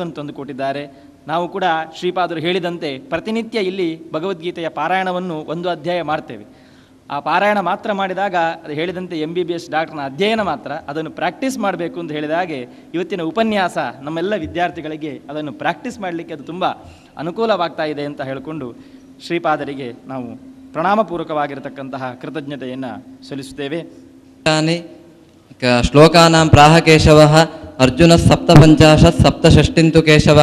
ತಂದು ಕೊಟ್ಟಿದ್ದಾರೆ ನಾವು ಕೂಡ ಶ್ರೀಪಾದರು ಹೇಳಿದಂತೆ ಪ್ರತಿನಿತ್ಯ ಇಲ್ಲಿ ಭಗವದ್ಗೀತೆಯ ಪಾರಾಯಣವನ್ನು ಒಂದು ಅಧ್ಯಾಯ ಮಾಡ್ತೇವೆ ಆ ಪಾರಾಯಣ ಮಾತ್ರ ಮಾಡಿದಾಗ ಅದು ಹೇಳಿದಂತೆ ಎಂ ಬಿ ಬಿ ಎಸ್ ಡಾಕ್ಟರ್ನ ಅಧ್ಯಯನ ಮಾತ್ರ ಅದನ್ನು ಪ್ರಾಕ್ಟೀಸ್ ಮಾಡಬೇಕು ಅಂತ ಹೇಳಿದ ಹಾಗೆ ಇವತ್ತಿನ ಉಪನ್ಯಾಸ ನಮ್ಮೆಲ್ಲ ವಿದ್ಯಾರ್ಥಿಗಳಿಗೆ ಅದನ್ನು ಪ್ರಾಕ್ಟೀಸ್ ಮಾಡಲಿಕ್ಕೆ ಅದು ತುಂಬ ಅನುಕೂಲವಾಗ್ತಾ ಇದೆ ಅಂತ ಹೇಳಿಕೊಂಡು ಶ್ರೀಪಾದರಿಗೆ ನಾವು ಪ್ರಣಾಮಪೂರ್ವಕವಾಗಿರತಕ್ಕಂತಹ ಕೃತಜ್ಞತೆಯನ್ನು ಸಲ್ಲಿಸುತ್ತೇವೆ ಶ್ಲೋಕಾನಾಂ ಪ್ರಾಹಕೇಶವ ಅರ್ಜುನ ಸಪ್ತಪಂಚಾಶತ್ ಸಪ್ತಷಷ್ಟಿಂತು ಕೇಶವ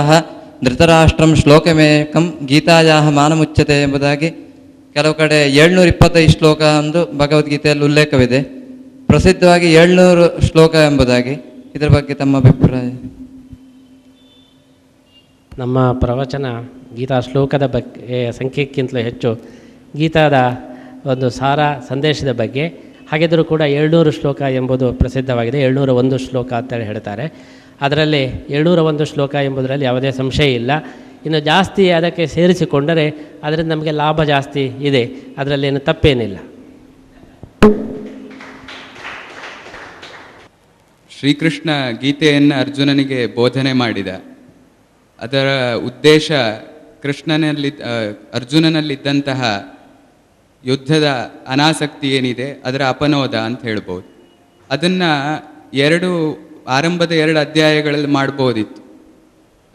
ಧೃತರಾಷ್ಟ್ರಂ ಶ್ಲೋಕಮೇಕಂ ಗೀತಾಯಾಹ ಮಾನಮುಚ್ಯತೆ ಎಂಬುದಾಗಿ ಕೆಲವು ಕಡೆ ಏಳ್ನೂರ ಇಪ್ಪತ್ತೈದು ಶ್ಲೋಕ ಎಂದು ಭಗವದ್ಗೀತೆಯಲ್ಲಿ ಉಲ್ಲೇಖವಿದೆ ಪ್ರಸಿದ್ಧವಾಗಿ ಏಳ್ನೂರು ಶ್ಲೋಕ ಎಂಬುದಾಗಿ ಇದರ ಬಗ್ಗೆ ತಮ್ಮ ಅಭಿಪ್ರಾಯ ನಮ್ಮ ಪ್ರವಚನ ಗೀತಾ ಶ್ಲೋಕದ ಬಗ್ಗೆ ಸಂಖ್ಯೆಕ್ಕಿಂತಲೂ ಹೆಚ್ಚು ಗೀತಾದ ಒಂದು ಸಾರ ಸಂದೇಶದ ಬಗ್ಗೆ ಹಾಗಿದ್ದರೂ ಕೂಡ ಏಳ್ನೂರು ಶ್ಲೋಕ ಎಂಬುದು ಪ್ರಸಿದ್ಧವಾಗಿದೆ ಏಳ್ನೂರ ಒಂದು ಶ್ಲೋಕ ಅಂತೇಳಿ ಹೇಳ್ತಾರೆ ಅದರಲ್ಲಿ ಏಳ್ನೂರ ಒಂದು ಶ್ಲೋಕ ಎಂಬುದರಲ್ಲಿ ಯಾವುದೇ ಸಂಶಯ ಇಲ್ಲ ಇನ್ನು ಜಾಸ್ತಿ ಅದಕ್ಕೆ ಸೇರಿಸಿಕೊಂಡರೆ ಅದರಿಂದ ನಮಗೆ ಲಾಭ ಜಾಸ್ತಿ ಇದೆ ಅದರಲ್ಲಿ ಏನು ತಪ್ಪೇನಿಲ್ಲ ಶ್ರೀಕೃಷ್ಣ ಗೀತೆಯನ್ನು ಅರ್ಜುನನಿಗೆ ಬೋಧನೆ ಮಾಡಿದ ಅದರ ಉದ್ದೇಶ ಕೃಷ್ಣನಲ್ಲಿ ಅರ್ಜುನನಲ್ಲಿದ್ದಂತಹ ಯುದ್ಧದ ಅನಾಸಕ್ತಿ ಏನಿದೆ ಅದರ ಅಪನೋದ ಅಂತ ಹೇಳ್ಬೋದು ಅದನ್ನು ಎರಡು ಆರಂಭದ ಎರಡು ಅಧ್ಯಾಯಗಳಲ್ಲಿ ಮಾಡ್ಬೋದಿತ್ತು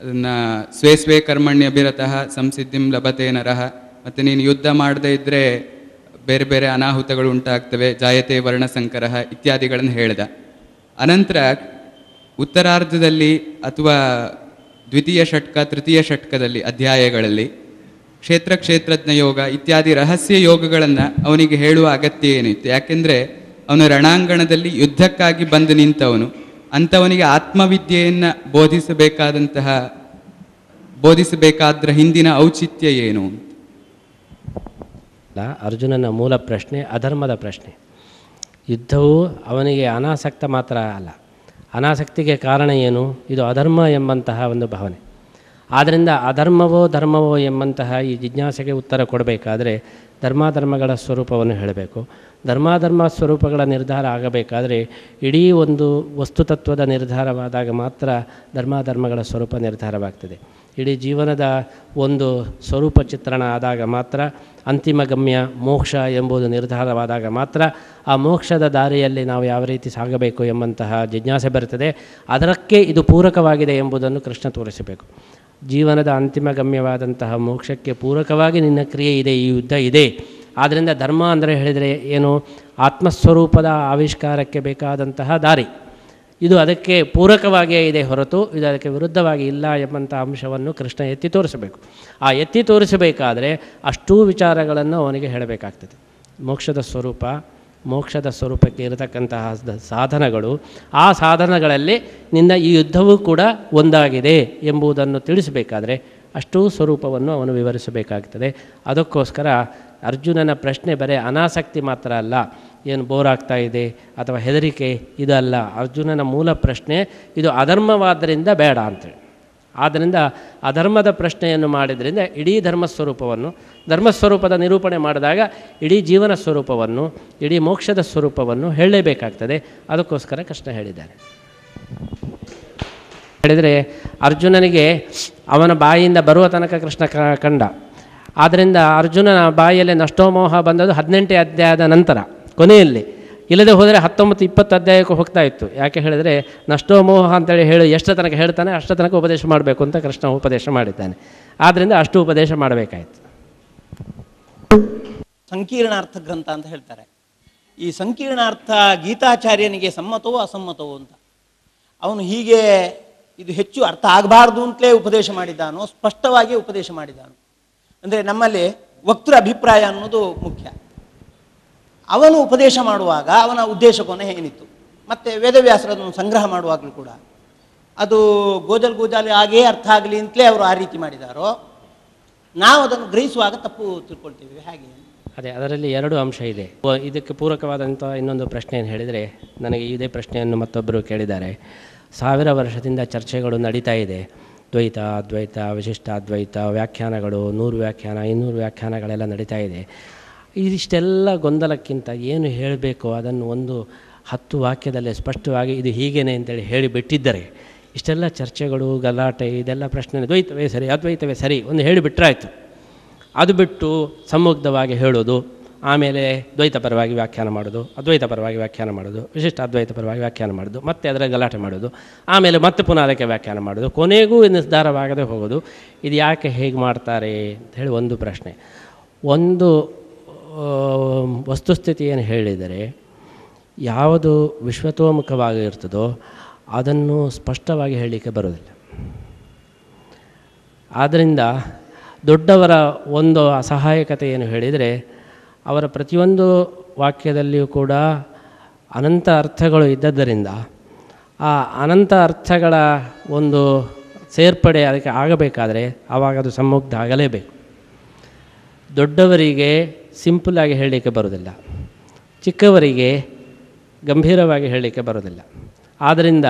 ಅದನ್ನು ಸ್ವೇ ಸ್ವೇ ಕರ್ಮಣ್ಯ ಬಿರತಃ ಸಂಸಿದ್ಧಿಂ ಲಭತೆ ನರಹ ಮತ್ತು ನೀನು ಯುದ್ಧ ಮಾಡದೇ ಇದ್ದರೆ ಬೇರೆ ಬೇರೆ ಅನಾಹುತಗಳು ಉಂಟಾಗ್ತವೆ ಜಾಯತೆ ಸಂಕರಹ ಇತ್ಯಾದಿಗಳನ್ನು ಹೇಳ್ದ ಅನಂತರ ಉತ್ತರಾರ್ಧದಲ್ಲಿ ಅಥವಾ ದ್ವಿತೀಯ ಷಟ್ಕ ತೃತೀಯ ಷಟ್ಕದಲ್ಲಿ ಅಧ್ಯಾಯಗಳಲ್ಲಿ ಕ್ಷೇತ್ರ ಕ್ಷೇತ್ರಜ್ಞ ಯೋಗ ಇತ್ಯಾದಿ ರಹಸ್ಯ ಯೋಗಗಳನ್ನು ಅವನಿಗೆ ಹೇಳುವ ಅಗತ್ಯ ಏನಿತ್ತು ಯಾಕೆಂದರೆ ಅವನು ರಣಾಂಗಣದಲ್ಲಿ ಯುದ್ಧಕ್ಕಾಗಿ ಬಂದು ನಿಂತವನು ಅಂಥವನಿಗೆ ಆತ್ಮವಿದ್ಯೆಯನ್ನು ಬೋಧಿಸಬೇಕಾದಂತಹ ಬೋಧಿಸಬೇಕಾದ್ರ ಹಿಂದಿನ ಔಚಿತ್ಯ ಏನು ಅರ್ಜುನನ ಮೂಲ ಪ್ರಶ್ನೆ ಅಧರ್ಮದ ಪ್ರಶ್ನೆ ಯುದ್ಧವು ಅವನಿಗೆ ಅನಾಸಕ್ತ ಮಾತ್ರ ಅಲ್ಲ ಅನಾಸಕ್ತಿಗೆ ಕಾರಣ ಏನು ಇದು ಅಧರ್ಮ ಎಂಬಂತಹ ಒಂದು ಭಾವನೆ ಆದ್ದರಿಂದ ಅಧರ್ಮವೋ ಧರ್ಮವೋ ಎಂಬಂತಹ ಈ ಜಿಜ್ಞಾಸೆಗೆ ಉತ್ತರ ಕೊಡಬೇಕಾದರೆ ಧರ್ಮಾಧರ್ಮಗಳ ಸ್ವರೂಪವನ್ನು ಹೇಳಬೇಕು ಧರ್ಮಾಧರ್ಮ ಸ್ವರೂಪಗಳ ನಿರ್ಧಾರ ಆಗಬೇಕಾದರೆ ಇಡೀ ಒಂದು ವಸ್ತುತತ್ವದ ನಿರ್ಧಾರವಾದಾಗ ಮಾತ್ರ ಧರ್ಮಾಧರ್ಮಗಳ ಸ್ವರೂಪ ನಿರ್ಧಾರವಾಗ್ತದೆ ಇಡೀ ಜೀವನದ ಒಂದು ಸ್ವರೂಪ ಚಿತ್ರಣ ಆದಾಗ ಮಾತ್ರ ಅಂತಿಮ ಗಮ್ಯ ಮೋಕ್ಷ ಎಂಬುದು ನಿರ್ಧಾರವಾದಾಗ ಮಾತ್ರ ಆ ಮೋಕ್ಷದ ದಾರಿಯಲ್ಲಿ ನಾವು ಯಾವ ರೀತಿ ಸಾಗಬೇಕು ಎಂಬಂತಹ ಜಿಜ್ಞಾಸೆ ಬರುತ್ತದೆ ಅದಕ್ಕೆ ಇದು ಪೂರಕವಾಗಿದೆ ಎಂಬುದನ್ನು ಕೃಷ್ಣ ತೋರಿಸಬೇಕು ಜೀವನದ ಅಂತಿಮ ಗಮ್ಯವಾದಂತಹ ಮೋಕ್ಷಕ್ಕೆ ಪೂರಕವಾಗಿ ನಿನ್ನ ಕ್ರಿಯೆ ಇದೆ ಈ ಯುದ್ಧ ಇದೆ ಆದ್ದರಿಂದ ಧರ್ಮ ಅಂದರೆ ಹೇಳಿದರೆ ಏನು ಆತ್ಮಸ್ವರೂಪದ ಆವಿಷ್ಕಾರಕ್ಕೆ ಬೇಕಾದಂತಹ ದಾರಿ ಇದು ಅದಕ್ಕೆ ಪೂರಕವಾಗಿಯೇ ಇದೆ ಹೊರತು ಇದು ಅದಕ್ಕೆ ವಿರುದ್ಧವಾಗಿ ಇಲ್ಲ ಎಂಬಂಥ ಅಂಶವನ್ನು ಕೃಷ್ಣ ಎತ್ತಿ ತೋರಿಸಬೇಕು ಆ ಎತ್ತಿ ತೋರಿಸಬೇಕಾದರೆ ಅಷ್ಟೂ ವಿಚಾರಗಳನ್ನು ಅವನಿಗೆ ಹೇಳಬೇಕಾಗ್ತದೆ ಮೋಕ್ಷದ ಸ್ವರೂಪ ಮೋಕ್ಷದ ಸ್ವರೂಪಕ್ಕೆ ಇರತಕ್ಕಂತಹ ಸಾಧನಗಳು ಆ ಸಾಧನಗಳಲ್ಲಿ ನಿನ್ನ ಈ ಯುದ್ಧವೂ ಕೂಡ ಒಂದಾಗಿದೆ ಎಂಬುದನ್ನು ತಿಳಿಸಬೇಕಾದ್ರೆ ಅಷ್ಟೂ ಸ್ವರೂಪವನ್ನು ಅವನು ವಿವರಿಸಬೇಕಾಗ್ತದೆ ಅದಕ್ಕೋಸ್ಕರ ಅರ್ಜುನನ ಪ್ರಶ್ನೆ ಬರೀ ಅನಾಸಕ್ತಿ ಮಾತ್ರ ಅಲ್ಲ ಏನು ಬೋರ್ ಆಗ್ತಾ ಇದೆ ಅಥವಾ ಹೆದರಿಕೆ ಇದಲ್ಲ ಅರ್ಜುನನ ಮೂಲ ಪ್ರಶ್ನೆ ಇದು ಅಧರ್ಮವಾದ್ದರಿಂದ ಬೇಡ ಅಂತೇಳಿ ಆದ್ದರಿಂದ ಅಧರ್ಮದ ಪ್ರಶ್ನೆಯನ್ನು ಮಾಡಿದ್ರಿಂದ ಇಡೀ ಧರ್ಮಸ್ವರೂಪವನ್ನು ಧರ್ಮಸ್ವರೂಪದ ನಿರೂಪಣೆ ಮಾಡಿದಾಗ ಇಡೀ ಜೀವನ ಸ್ವರೂಪವನ್ನು ಇಡೀ ಮೋಕ್ಷದ ಸ್ವರೂಪವನ್ನು ಹೇಳಲೇಬೇಕಾಗ್ತದೆ ಅದಕ್ಕೋಸ್ಕರ ಕೃಷ್ಣ ಹೇಳಿದ್ದಾರೆ ಹೇಳಿದರೆ ಅರ್ಜುನನಿಗೆ ಅವನ ಬಾಯಿಯಿಂದ ಬರುವ ತನಕ ಕೃಷ್ಣ ಕಂಡ ಆದ್ದರಿಂದ ಅರ್ಜುನನ ಬಾಯಿಯಲ್ಲಿ ನಷ್ಟೋಮೋಹ ಬಂದದ್ದು ಹದಿನೆಂಟೇ ಅಧ್ಯಾಯದ ನಂತರ ಕೊನೆಯಲ್ಲಿ ಇಲ್ಲದೆ ಹೋದರೆ ಹತ್ತೊಂಬತ್ತು ಇಪ್ಪತ್ತು ಅಧ್ಯಾಯಕ್ಕೆ ಹೋಗ್ತಾ ಇತ್ತು ಯಾಕೆ ಹೇಳಿದರೆ ನಷ್ಟೋ ಮೋಹ ಅಂತೇಳಿ ಹೇಳಿ ಎಷ್ಟು ತನಕ ಹೇಳ್ತಾನೆ ಅಷ್ಟು ತನಕ ಉಪದೇಶ ಮಾಡಬೇಕು ಅಂತ ಕೃಷ್ಣ ಉಪದೇಶ ಮಾಡಿದ್ದಾನೆ ಆದ್ದರಿಂದ ಅಷ್ಟು ಉಪದೇಶ ಮಾಡಬೇಕಾಯಿತು ಸಂಕೀರ್ಣಾರ್ಥ ಗ್ರಂಥ ಅಂತ ಹೇಳ್ತಾರೆ ಈ ಸಂಕೀರ್ಣಾರ್ಥ ಗೀತಾಚಾರ್ಯನಿಗೆ ಸಮ್ಮತವೋ ಅಸಮ್ಮತವೋ ಅಂತ ಅವನು ಹೀಗೆ ಇದು ಹೆಚ್ಚು ಅರ್ಥ ಆಗಬಾರ್ದು ಅಂತಲೇ ಉಪದೇಶ ಮಾಡಿದ್ದಾನೋ ಸ್ಪಷ್ಟವಾಗಿ ಉಪದೇಶ ಮಾಡಿದ್ದಾನೋ ಅಂದರೆ ನಮ್ಮಲ್ಲಿ ವಕ್ತೃ ಅಭಿಪ್ರಾಯ ಅನ್ನೋದು ಮುಖ್ಯ ಅವನು ಉಪದೇಶ ಮಾಡುವಾಗ ಅವನ ಕೊನೆ ಏನಿತ್ತು ಮತ್ತು ವೇದವ್ಯಾಸರದನ್ನು ಸಂಗ್ರಹ ಮಾಡುವಾಗಲೂ ಕೂಡ ಅದು ಗೋಜಲ್ ಗೋಜಾಲಿ ಆಗೇ ಅರ್ಥ ಆಗಲಿ ಅಂತಲೇ ಅವರು ಆ ರೀತಿ ಮಾಡಿದಾರೋ ನಾವು ಅದನ್ನು ಗ್ರಹಿಸುವಾಗ ತಪ್ಪು ತಿಳ್ಕೊಳ್ತೀವಿ ಹಾಗೆ ಅದೇ ಅದರಲ್ಲಿ ಎರಡು ಅಂಶ ಇದೆ ಇದಕ್ಕೆ ಪೂರಕವಾದಂಥ ಇನ್ನೊಂದು ಪ್ರಶ್ನೆ ಏನು ಹೇಳಿದರೆ ನನಗೆ ಇದೇ ಪ್ರಶ್ನೆಯನ್ನು ಮತ್ತೊಬ್ಬರು ಕೇಳಿದ್ದಾರೆ ಸಾವಿರ ವರ್ಷದಿಂದ ಚರ್ಚೆಗಳು ನಡೀತಾ ಇದೆ ದ್ವೈತ ಅದ್ವೈತ ವಿಶಿಷ್ಟ ಅದ್ವೈತ ವ್ಯಾಖ್ಯಾನಗಳು ನೂರು ವ್ಯಾಖ್ಯಾನ ಇನ್ನೂರು ವ್ಯಾಖ್ಯಾನಗಳೆಲ್ಲ ನಡೀತಾ ಇದೆ ಇದಿಷ್ಟೆಲ್ಲ ಗೊಂದಲಕ್ಕಿಂತ ಏನು ಹೇಳಬೇಕು ಅದನ್ನು ಒಂದು ಹತ್ತು ವಾಕ್ಯದಲ್ಲೇ ಸ್ಪಷ್ಟವಾಗಿ ಇದು ಹೀಗೇನೆ ಅಂತೇಳಿ ಹೇಳಿಬಿಟ್ಟಿದ್ದರೆ ಇಷ್ಟೆಲ್ಲ ಚರ್ಚೆಗಳು ಗಲಾಟೆ ಇದೆಲ್ಲ ಪ್ರಶ್ನೆ ದ್ವೈತವೇ ಸರಿ ಅದ್ವೈತವೇ ಸರಿ ಒಂದು ಹೇಳಿಬಿಟ್ರಾಯಿತು ಅದು ಬಿಟ್ಟು ಸಮುಗ್ಧವಾಗಿ ಹೇಳೋದು ಆಮೇಲೆ ದ್ವೈತ ಪರವಾಗಿ ವ್ಯಾಖ್ಯಾನ ಮಾಡೋದು ಅದ್ವೈತ ಪರವಾಗಿ ವ್ಯಾಖ್ಯಾನ ಮಾಡೋದು ವಿಶಿಷ್ಟ ಅದ್ವೈತ ಪರವಾಗಿ ವ್ಯಾಖ್ಯಾನ ಮಾಡೋದು ಮತ್ತೆ ಅದರ ಗಲಾಟೆ ಮಾಡೋದು ಆಮೇಲೆ ಮತ್ತೆ ಪುನಃ ಅದಕ್ಕೆ ವ್ಯಾಖ್ಯಾನ ಮಾಡೋದು ಕೊನೆಗೂ ನಿರ್ಧಾರವಾಗದೆ ಹೋಗೋದು ಇದು ಯಾಕೆ ಹೇಗೆ ಮಾಡ್ತಾರೆ ಅಂತ ಹೇಳಿ ಒಂದು ಪ್ರಶ್ನೆ ಒಂದು ವಸ್ತುಸ್ಥಿತಿಯನ್ನು ಹೇಳಿದರೆ ಯಾವುದು ವಿಶ್ವತೋಮುಖವಾಗಿರ್ತದೋ ಅದನ್ನು ಸ್ಪಷ್ಟವಾಗಿ ಹೇಳಲಿಕ್ಕೆ ಬರೋದಿಲ್ಲ ಆದ್ದರಿಂದ ದೊಡ್ಡವರ ಒಂದು ಅಸಹಾಯಕತೆಯನ್ನು ಹೇಳಿದರೆ ಅವರ ಪ್ರತಿಯೊಂದು ವಾಕ್ಯದಲ್ಲಿಯೂ ಕೂಡ ಅನಂತ ಅರ್ಥಗಳು ಇದ್ದದ್ದರಿಂದ ಆ ಅನಂತ ಅರ್ಥಗಳ ಒಂದು ಸೇರ್ಪಡೆ ಅದಕ್ಕೆ ಆಗಬೇಕಾದರೆ ಅವಾಗ ಅದು ಸಮ್ಮುಗ್ಧ ಆಗಲೇಬೇಕು ದೊಡ್ಡವರಿಗೆ ಸಿಂಪಲ್ಲಾಗಿ ಹೇಳಲಿಕ್ಕೆ ಬರೋದಿಲ್ಲ ಚಿಕ್ಕವರಿಗೆ ಗಂಭೀರವಾಗಿ ಹೇಳಲಿಕ್ಕೆ ಬರೋದಿಲ್ಲ ಆದ್ದರಿಂದ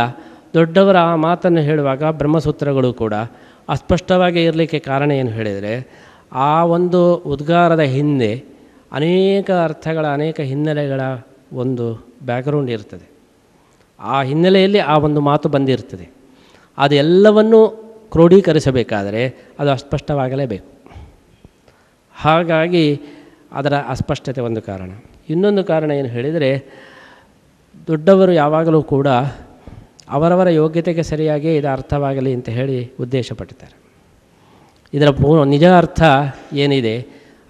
ದೊಡ್ಡವರ ಆ ಮಾತನ್ನು ಹೇಳುವಾಗ ಬ್ರಹ್ಮಸೂತ್ರಗಳು ಕೂಡ ಅಸ್ಪಷ್ಟವಾಗಿ ಇರಲಿಕ್ಕೆ ಕಾರಣ ಏನು ಹೇಳಿದರೆ ಆ ಒಂದು ಉದ್ಗಾರದ ಹಿಂದೆ ಅನೇಕ ಅರ್ಥಗಳ ಅನೇಕ ಹಿನ್ನೆಲೆಗಳ ಒಂದು ಬ್ಯಾಕ್ಗ್ರೌಂಡ್ ಇರ್ತದೆ ಆ ಹಿನ್ನೆಲೆಯಲ್ಲಿ ಆ ಒಂದು ಮಾತು ಬಂದಿರ್ತದೆ ಅದೆಲ್ಲವನ್ನೂ ಕ್ರೋಢೀಕರಿಸಬೇಕಾದರೆ ಅದು ಅಸ್ಪಷ್ಟವಾಗಲೇಬೇಕು ಹಾಗಾಗಿ ಅದರ ಅಸ್ಪಷ್ಟತೆ ಒಂದು ಕಾರಣ ಇನ್ನೊಂದು ಕಾರಣ ಏನು ಹೇಳಿದರೆ ದೊಡ್ಡವರು ಯಾವಾಗಲೂ ಕೂಡ ಅವರವರ ಯೋಗ್ಯತೆಗೆ ಸರಿಯಾಗಿ ಇದು ಅರ್ಥವಾಗಲಿ ಅಂತ ಹೇಳಿ ಉದ್ದೇಶಪಟ್ಟಿದ್ದಾರೆ ಇದರ ಪೂ ನಿಜ ಅರ್ಥ ಏನಿದೆ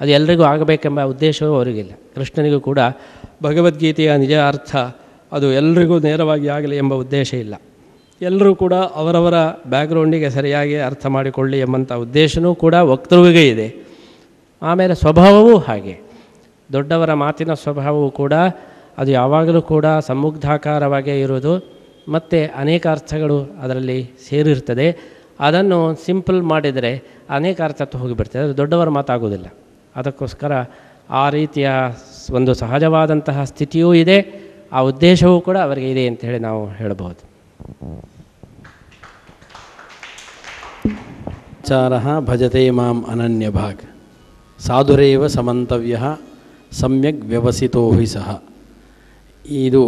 ಅದು ಎಲ್ರಿಗೂ ಆಗಬೇಕೆಂಬ ಉದ್ದೇಶವೂ ಅವರಿಗಿಲ್ಲ ಕೃಷ್ಣನಿಗೂ ಕೂಡ ಭಗವದ್ಗೀತೆಯ ನಿಜ ಅರ್ಥ ಅದು ಎಲ್ರಿಗೂ ನೇರವಾಗಿ ಆಗಲಿ ಎಂಬ ಉದ್ದೇಶ ಇಲ್ಲ ಎಲ್ಲರೂ ಕೂಡ ಅವರವರ ಬ್ಯಾಕ್ಗ್ರೌಂಡಿಗೆ ಸರಿಯಾಗಿ ಅರ್ಥ ಮಾಡಿಕೊಳ್ಳಿ ಎಂಬಂಥ ಉದ್ದೇಶವೂ ಕೂಡ ವಕ್ತೃವಿಗೆ ಇದೆ ಆಮೇಲೆ ಸ್ವಭಾವವೂ ಹಾಗೆ ದೊಡ್ಡವರ ಮಾತಿನ ಸ್ವಭಾವವು ಕೂಡ ಅದು ಯಾವಾಗಲೂ ಕೂಡ ಸಮುಗ್ಧಾಕಾರವಾಗೇ ಇರುವುದು ಮತ್ತು ಅನೇಕ ಅರ್ಥಗಳು ಅದರಲ್ಲಿ ಸೇರಿರ್ತದೆ ಅದನ್ನು ಸಿಂಪಲ್ ಮಾಡಿದರೆ ಅನೇಕ ಅರ್ಥಕ್ಕೆ ಹೋಗಿಬಿಡ್ತದೆ ಅದು ದೊಡ್ಡವರ ಮಾತಾಗೋದಿಲ್ಲ ಅದಕ್ಕೋಸ್ಕರ ಆ ರೀತಿಯ ಒಂದು ಸಹಜವಾದಂತಹ ಸ್ಥಿತಿಯೂ ಇದೆ ಆ ಉದ್ದೇಶವೂ ಕೂಡ ಅವರಿಗೆ ಇದೆ ಅಂತ ಹೇಳಿ ನಾವು ಹೇಳಬಹುದು ಚಾರ ಭಜತೆ ಮಾಂ ಅನನ್ಯ ಭಾಗ್ ಸಾಧುರೇವ ಸಮಂತವ್ಯ ಸಮ್ಯಕ್ ವ್ಯವಸಿತೋ ಹಿ ಸಹ ಇದು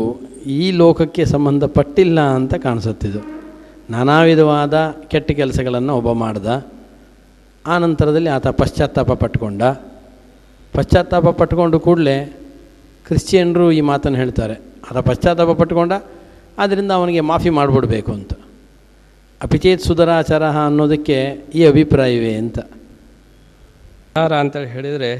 ಈ ಲೋಕಕ್ಕೆ ಸಂಬಂಧಪಟ್ಟಿಲ್ಲ ಅಂತ ಕಾಣಿಸುತ್ತಿದ್ದು ನಾನಾ ವಿಧವಾದ ಕೆಟ್ಟ ಕೆಲಸಗಳನ್ನು ಒಬ್ಬ ಮಾಡ್ದ ಆ ನಂತರದಲ್ಲಿ ಆತ ಪಶ್ಚಾತ್ತಾಪ ಪಟ್ಕೊಂಡ ಪಶ್ಚಾತ್ತಾಪ ಪಟ್ಕೊಂಡು ಕೂಡಲೇ ಕ್ರಿಶ್ಚಿಯನ್ರು ಈ ಮಾತನ್ನು ಹೇಳ್ತಾರೆ ಆತ ಪಶ್ಚಾತ್ತಾಪ ಪಟ್ಕೊಂಡ ಆದ್ದರಿಂದ ಅವನಿಗೆ ಮಾಫಿ ಮಾಡಿಬಿಡಬೇಕು ಅಂತ ಅಪಿಚೇತ್ ಸುಧರಾಚಾರ ಅನ್ನೋದಕ್ಕೆ ಈ ಅಭಿಪ್ರಾಯವೇ ಅಂತ ವಿಚಾರ ಅಂತೇಳಿ ಹೇಳಿದರೆ